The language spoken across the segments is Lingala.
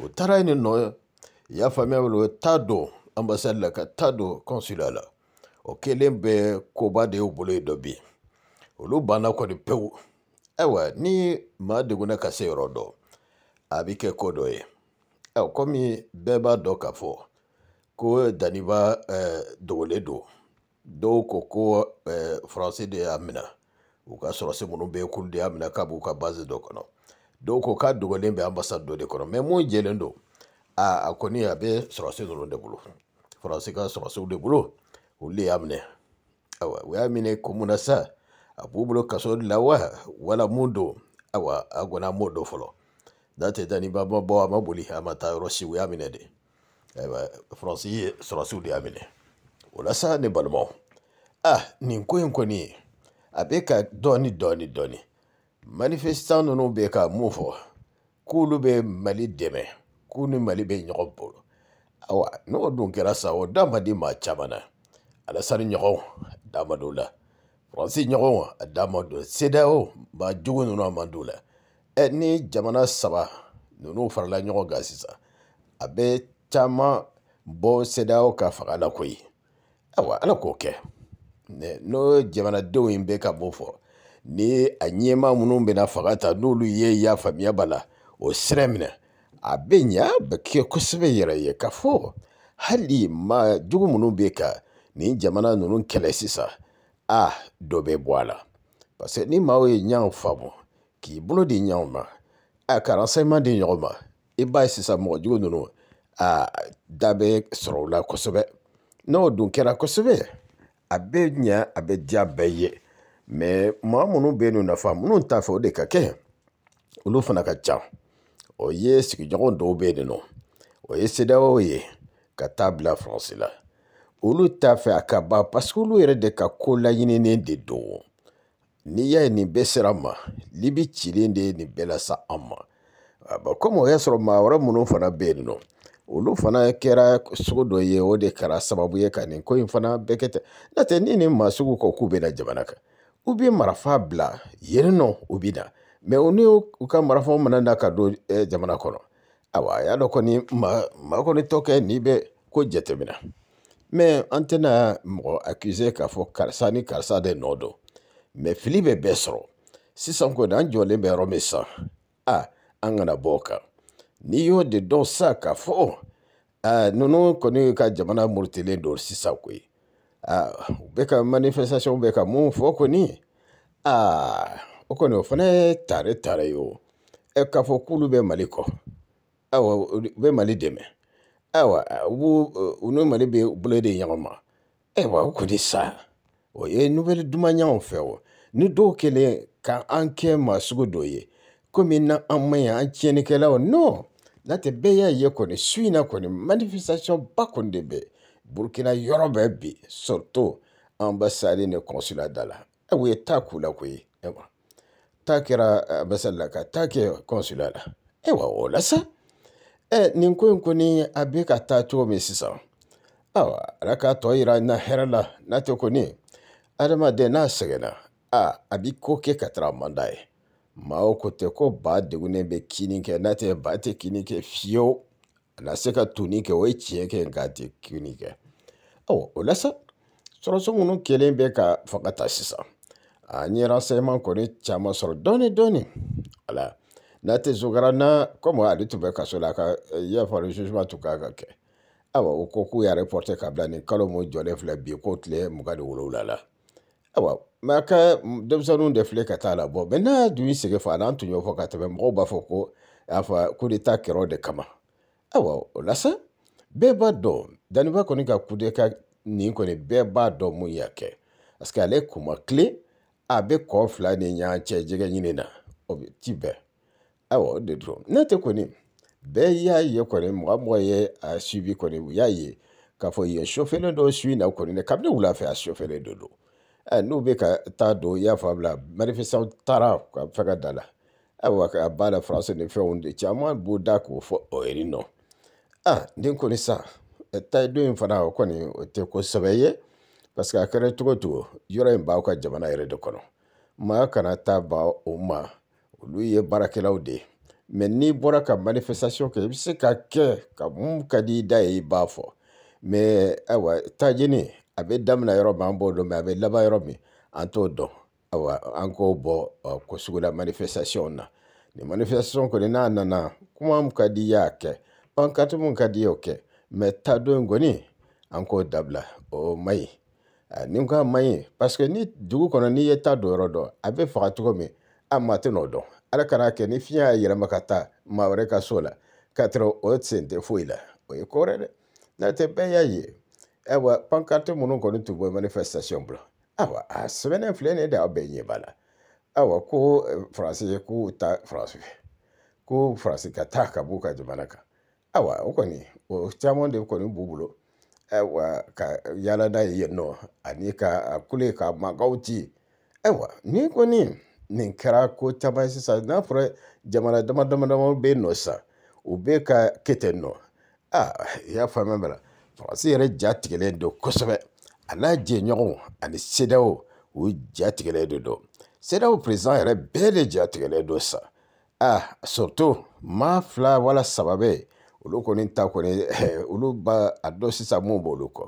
o taara yen nɔ i y'a faamuya o o ta don anbasadi la ka ta don kɔnsula la o kelen bɛɛ koba de y'u bolo yen dɔ bi olu banna kɔni pewu ayiwa ni maa degunna ka se yɔrɔ dɔ a bɛ kɛ ko dɔ ye ɛ kɔmi bɛɛ b'a dɔn k'a fɔ ko daniba ɛɛ eh, dogolen don dɔw ko ko ɛɛ eh, faransi de y'a minɛ u ka sɔrɔsi minnu bɛ yen k'olu de y'a minɛ k'a b'u ka baasi dɔ kɔnɔ. dɔw ko k'a dogolen bɛ ambasade dɔ de kɔnɔ mɛ mun jɛlen don a a kɔni a bɛ sɔrɔsi ninnu de bolo faransi ka sɔrɔsiw de bolo olu de y'a minɛ ayiwa u y'a minɛ ko mun na sa a b'u bolo kaso de la wa wala mun don ayiwa a kɔni an b'o dɔn fɔlɔ n'a tɛ taa ni ba ma bɔ a ma boli a ma taa yɔrɔ si u y'a minɛ de ayiwa faransi ye sɔrɔsiw de y'a minɛ o la sa ne balimaw ah nin ko in kɔni a bɛ ka dɔɔni dɔɔni dɔɔni manifestant ninnu bɛ ka mun fɔ k'olu bɛ mali dɛmɛ k'u ni mali bɛ ɲɔgɔn bolo ayiwa n'o dun kɛra sa o da ma di maa caman na alasani ɲɔgɔnw a da ma don o la faransi ɲɔgɔnw a da ma don sedao maa jugu ninnu a ma don o la ɛ ni jamana saba ninnu farala ɲɔgɔn kan sisan a bɛ caman bɔ sedao ka fanga la koyi ayiwa ala k'o kɛ n'o jamanadenw in bɛ ka mun fɔ ni a ɲɛma minnu bɛna fanga ta n'olu ye y'a faamuya b'a la o sira minɛ a bɛ ɲa bɛ kɛ kosɛbɛ yɛrɛ ye ka fɔ hali ma jugu minnu bɛ ka nin jamana ninnu kɛlɛ sisan a dɔ bɛ bɔ a la parce que ni maaw ye ɲɛw faamu k'i bolo di ɲɛw ma a karisa ma di ɲɔgɔn ma i b'a ye sisan mɔgɔ jugu ninnu a da bɛ sɔrɔ o la kosɛbɛ n'o dun kɛra kosɛbɛ a bɛ ɲa a bɛ diya bɛɛ ye maa minnu bɛ yen nɔ nafa minnu t'a fɛ o de ka kɛ olu fana ka ca o ye sigiɲɔgɔn dɔw bɛ yen nɔ o ye sedaw ye ka taa bila faransi la olu t'a fɛ a ka ban paseke olu yɛrɛ de ka ko laɲininen de don n'i y'a ye nin bɛɛ sera an ma libi cilen de ye nin bɛɛ lasa an ma komi o y'a sɔrɔ maa wɛrɛ minnu fana bɛ yen nɔ olu fana kɛra sugu dɔ ye o de kɛra sababu ye ka nin ko in fana bɛɛ kɛ tɛ n'o tɛ ni nin maa sugu ko k'u bɛ na jamana kan u bɛ marafa bila yen nɔ u bɛ na mɛ u ni u ka marafaw mana na ka don jamana kɔnɔ ayiwa a y'a dɔn kɔni maa maa kɔni tɔ kɛ n'i bɛ ko jateminɛ mɛ an tɛna mɔgɔ akize k'a fɔ karisa ni karisa de nɔ don mɛ fili bɛ bɛɛ sɔrɔ sisan kɔni an jɔlen bɛ yɔrɔ min sisan a an kana bɔ o kan n'i y'o de dɔn sa k'a fɔ ninnu kɔni ka jamana murutilen don sisan koyi Ah, beka manifestation beka mun fɔ kɔni aa ah, o kɔni o fana ye tare tare ye o ɛ k'a fɔ k'olu bɛ mali kɔ ayiwa u bɛ mali dɛmɛ ayiwa u b'u u ni mali bɛ bolo de ɲɔgɔn ma ayiwa o kɔni sa o ye nouvelle dumanyanw fɛ o ni dɔw kɛlen ka an kɛ maa sugu dɔ ye komi na an ɲi an tiɲɛnikɛlaw non n'o tɛ bɛɛ y'a ye kɔni su in na kɔni manifestation ba kɔni de bɛ yen burukina yɔrɔ bɛɛ bi surtout ambasadi ni consulat da la o ye ta k'u la koyi ayiwa ta kɛra ambasadi la ka ta kɛ consulat la ayiwa o la sa ɛ nin ko in kɔni a bɛ ka taa cogo min sisan ayiwa ala k'a tɔ yira na hɛrɛ la n'a tɛ kɔni adamaden n'a sɛgɛnna a a bɛ ko kɛ ka taga a man d'a ye maa o ko tɛ ko ba degunnen bɛ kini kɛ n'a tɛ ba tɛ kini kɛ fiyewu. a na se ka toni kɛ o ye tiɲɛ kɛ nka a tɛ kini kɛ awɔ o la sa sɔrɔso minnu kɛlen bɛ ka fanga ta sisan an ye renseignement kɔni caman sɔrɔ dɔɔni dɔɔni ala n'a tɛ zogara na comme ale tun bɛ kaso la ka y'a fɔ jugement tun kan ka kɛ ayiwa o ko k'u y'a reporté ka bila nin kalo mun jɔlen filɛ bi ko tile mugan ni wolonwula la ayiwa mɛ a ka denmisɛnninw de filɛ ka taa la bɔ mɛ n'a dun y'i sigi fa n'an tun y'o fɔ ka tɛmɛ mɔgɔw b'a fɔ ko a fɔ ko de taa kɛra o de kama ayiwa o la sa bɛɛ b'a dɔn daniba kɔni ka kudeka nin kɔni bɛɛ b'a dɔn mun y'a kɛ parce que ale kuma kile a bɛ kɔ fila ni ɲɔgɔn cɛ jɛgɛ ɲini na o bɛ ti bɛɛ ayiwa o de don n'a tɛ kɔni bɛɛ y'a ye kɔni mɔgɔ mɔgɔ ye a subi kɔni u y'a ye k'a fɔ yen sofɛlen dɔ su na kɔni dɛ kabini wula fɛ a sofɛlen dɔ don n'u bɛ ka taa don i y'a fɔ a bila marifasaw taara ka fɛ ka da la ayiwa ka ba la faransi ni fɛnw de caman b'o da k'o fɔ o yiri nɔ Ah, a ni kɔni san ta in fana o kɔni o tɛ kosɛbɛ parce que a kɛra cogo cogo in b'aw ka jamana yɛrɛ de kɔnɔ maa kana taa ba o ma ye baarakɛlaw de ye n'i bɔra ka manifestation kɛ i ka kɛ ka mun ka di i b'a fɔ mɛ ayiwa taajeni a bɛ daminɛ yɔrɔ min an b'o dɔn mɛ a bɛ laban yɔrɔ min an t'o dɔn k'o bɔ ko sugu la manifestation na nin manifestation kɔni n'a kuma mun ka di i y'a wankati mun ka di ye o kɛ ta don kɔni an k'o dabila o man ɲi ni ko a man ɲi paseke ni dugu kɔnɔ n'i ye ta don yɔrɔ dɔn a bɛ faga cogo min a maa tɛ n'o dɔn ala kana kɛ ni fiɲɛ y'a yɛlɛma ka taa maa wɛrɛ ka so la k'a sɔrɔ o sen tɛ foyi la o ye ko wɛrɛ dɛ n'o tɛ bɛɛ y'a ye ayiwa pancarte minnu kɔni tun bɔ manifestation bolo ayiwa a sɛbɛnnen filɛ nin ye de aw bɛɛ ɲɛ b'a la ayiwa ko euh, faransi ye k'u ta faransi ko faransi ka taa ka b'u ka jamana kan awa o kɔni o caman de kɔni b'u bolo ayiwa ka yaala n'a ye yen nɔ ani ka a kule ka mankaw ci ayiwa ni kɔni nin kɛra ko caman ye sisan n'a fɔra jamana dama dama dama bɛ yen nɔ sisan u bɛ ka kɛ ten nɔ aa i y'a faamuya bɛ la faransi yɛrɛ ja tigɛlen don kosɛbɛ a n'a jɛɲɔgɔnw ani sedaw u ja tigɛlen de don sedaw peresidan yɛrɛ bɛɛ de ja tigɛlen don sisan aa maa fila wala saba bɛ yen olu kɔni ta kɔni olu b'a a dɔn sisan mun b'olu kɔ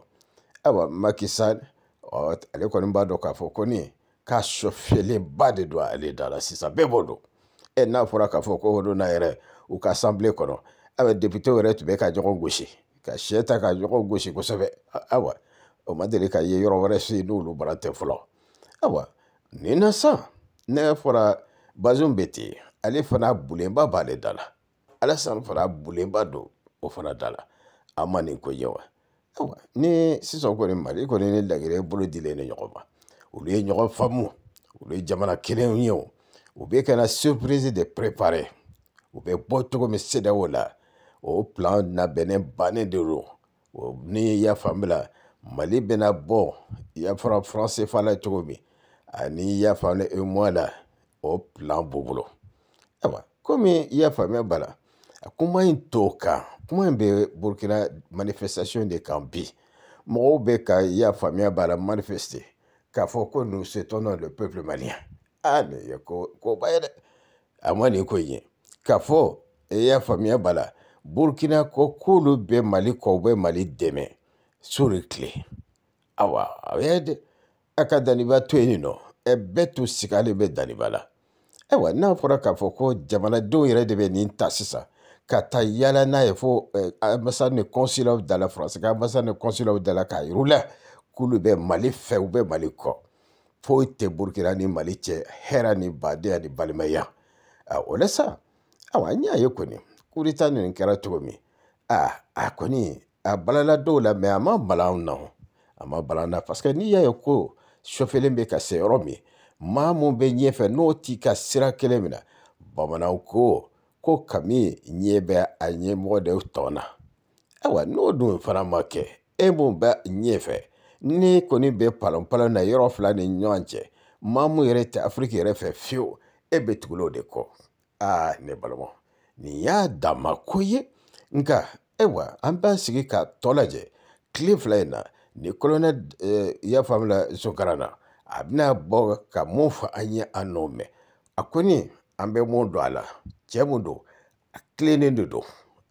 ayiwa makisa ale kɔni b'a dɔn k'a fɔ ko nin k'a sɔfiyɛlenba de don ale da la sisan bɛɛ b'o dɔn ɛ n'a fɔra k'a fɔ ko o don n'a yɛrɛ u ka asanbile kɔnɔ ayiwa deputew yɛrɛ tun bɛ ka ɲɔgɔn gosi ka sɛ ta ka ɲɔgɔn gosi kosɛbɛ ayiwa o ma deli ka ye yɔrɔ wɛrɛ si n'olu bara tɛ fɔlɔ ayiwa nin na san ne fɔra bazum bɛ ten ale fana bulenba b'ale da la alasan fana bulenba don o fana da la a ma nin ko ye wa ayiwa ni sisan kɔni mali kɔni ni laginɛ bolo dilen ni ɲɔgɔn ma olu ye ɲɔgɔn faamu olu ye jamana kelenw ye o u bɛ kana surprise de préparer u bɛ bɔ cogo min sedaw la o plan labɛnnen bannen de don o ni i y'a faamu la mali bɛna bɔ i y'a fɔra faransi fa la cogo min ani i y'a faamu la la o plan b'u bolo ayiwa komi i y'a faamuya b'a la. kuma in to kan kuma in bɛ burukina manifestation de kan bi mɔgɔw bɛ ka i y'a faamuya b'a la manifeste k'a fɔ ko nous soutenons le peuple malien ah nin ye ko koba ye dɛ a ma nin ko in ye k'a fɔ i e y'a faamuya b'a la burukina kɔ k'olu bɛ mali kɔ u bɛ mali dɛmɛ sur le tile awa a y'a dɛ a ka daniba to yen nɔ e bɛɛ tun sigalen bɛ daniba la ayiwa n'a fɔra k'a fɔ ko jamanadenw yɛrɛ de bɛ nin ta sisan ka ta yala n'a ye fo ambassade ni consulat da la faransi ka ambassade ni consulat da la k'a yiru la k'olu bɛ mali fɛ u bɛ mali kɔ foyi tɛ burukina ni mali cɛ hɛra ni badenya ni balimaya o la sa awa an y'a ye kɔni kurita nin kɛra cogo min a a kɔni a balala dɔw la mɛ a ma bala anw na a ma bala an na parce que n'i y'a ye ko sɔfɛlen bɛ ka se yɔrɔ min maa mun bɛ ɲɛfɛ n'o t'i ka sira kelen min na bamananw ko ko kami nye bɛ a e nye mɔgɔ de tɔ na ayiwa n'o dun fana ma kɛ e mun bɛ ɲɛfɛ ni kɔni bɛ palonpalon na yɔrɔ fila ni ɲɔgɔn cɛ maa mun yɛrɛ tɛ afiriki yɛrɛ fɛ fiyewu e bɛ o de kɔ aa ne balimaw nin y'a dama ko ye nka ayiwa an b'an sigi k'a tɔ lajɛ tile fila in na ni kolonɛli i e, y'a faamu la Zokara na a bɛna bɔ ka mun fɔ an ye an nɔ mɛn a kɔni an bɛ mun don a la cɛ mun don a tilennen de don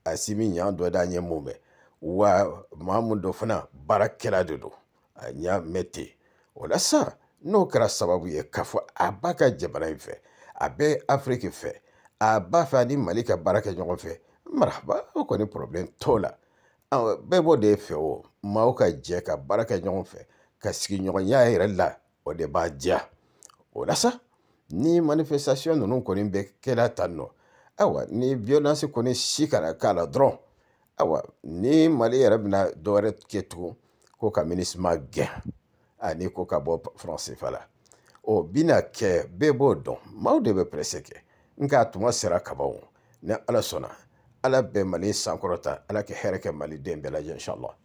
a simi ɲan dɔ da ɲɛ mun mɛn wa maa mun dɔ fana baarakɛla de don a ɲa mɛn ten o la sa n'o kɛra sababu ye k'a fɔ a b'a ka jamana in fɛ a bɛ afiriki fɛ a b'a fɛ ani mali ka baara kɛ ɲɔgɔn fɛ maraba o kɔni porobilɛmu t'o la bɛɛ b'o de fɛ o maaw ka jɛ ka baara kɛ ɲɔgɔn fɛ ka sigiɲɔgɔnya yɛrɛ la o de b'a diya o la sa ni manifestation ninnu kɔni bɛ kɛra tan nɔ awa ni violence kɔni si kana k'a la dɔrɔn awa ni mali yɛrɛ bɛna dɔwɛrɛ kɛ tugun ko ka minisima gɛn ani ko ka bɔ fa la o bɛna kɛ bɛɛ b'o dɔn maaw de bɛ pɛrɛsɛ kɛ nka a tuma sera kaban ni ala sɔnna ala bɛ mali sankɔrɔta ala ka hɛrɛ kɛ den bɛɛ lajɛ inshallah